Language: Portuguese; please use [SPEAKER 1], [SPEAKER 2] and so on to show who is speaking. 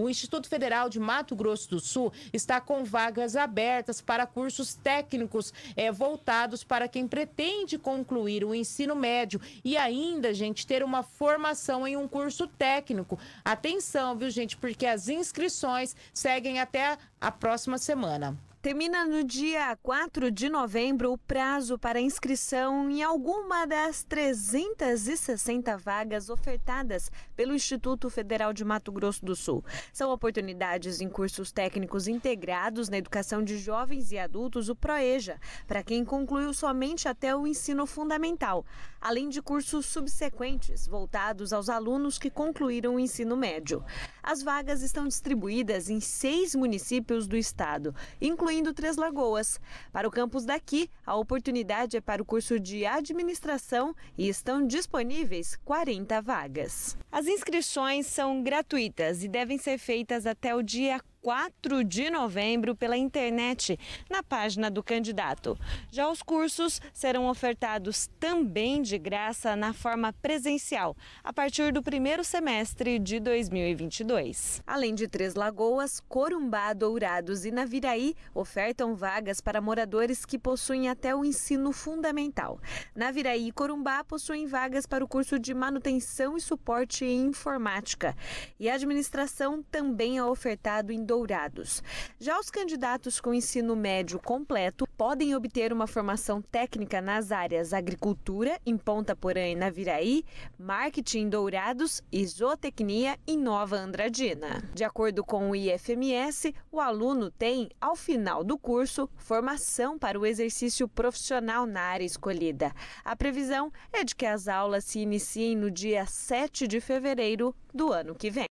[SPEAKER 1] o Instituto Federal de Mato Grosso do Sul está com vagas abertas para cursos técnicos é, voltados para quem pretende concluir o ensino médio e ainda, gente, ter uma formação em um curso técnico. Atenção, viu, gente, porque as inscrições seguem até a próxima semana. Termina no dia
[SPEAKER 2] 4 de novembro o prazo para inscrição em alguma das 360 vagas ofertadas pelo Instituto Federal de Mato Grosso do Sul. São oportunidades em cursos técnicos integrados na educação de jovens e adultos, o PROEJA, para quem concluiu somente até o ensino fundamental, além de cursos subsequentes voltados aos alunos que concluíram o ensino médio. As vagas estão distribuídas em seis municípios do estado, incluindo do Três Lagoas. Para o campus daqui, a oportunidade é para o curso de administração e estão disponíveis 40 vagas. As inscrições são gratuitas e devem ser feitas até o dia 4 de novembro pela internet, na página do candidato. Já os cursos serão ofertados também de graça na forma presencial, a partir do primeiro semestre de 2022. Além de Três Lagoas, Corumbá, Dourados e Naviraí ofertam vagas para moradores que possuem até o ensino fundamental. Naviraí e Corumbá possuem vagas para o curso de manutenção e suporte em informática. E a administração também é ofertado em Dourados. Já os candidatos com ensino médio completo podem obter uma formação técnica nas áreas agricultura, em Ponta Porã e Naviraí, marketing em Dourados e zootecnia em Nova Andradina. De acordo com o IFMS, o aluno tem, ao final do curso, formação para o exercício profissional na área escolhida. A previsão é de que as aulas se iniciem no dia 7 de fevereiro do ano que vem.